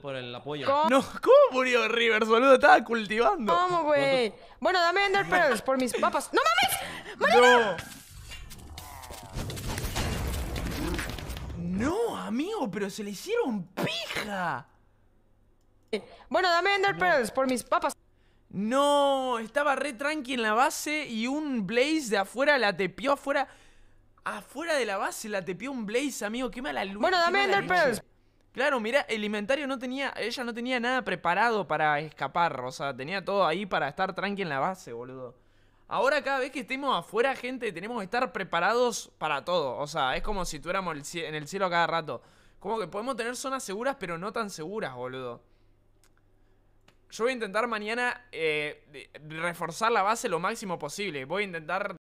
por el apoyo. ¿Cómo? No, ¿cómo murió Rivers, boludo? Estaba cultivando. ¿Cómo, güey? Bueno, dame Ender Pearls por mis papas. ¡No mames! No. no, amigo, pero se le hicieron pija. Eh, bueno, dame Ender por mis papas. No, estaba re tranqui en la base y un Blaze de afuera la tepió afuera. Afuera de la base la tepió un Blaze, amigo. Qué mala luz. Bueno, dame Ender Pearls. Claro, mira, el inventario no tenía, ella no tenía nada preparado para escapar, o sea, tenía todo ahí para estar tranqui en la base, boludo. Ahora cada vez que estemos afuera, gente, tenemos que estar preparados para todo. O sea, es como si tuviéramos en el cielo cada rato. Como que podemos tener zonas seguras, pero no tan seguras, boludo. Yo voy a intentar mañana eh, reforzar la base lo máximo posible. Voy a intentar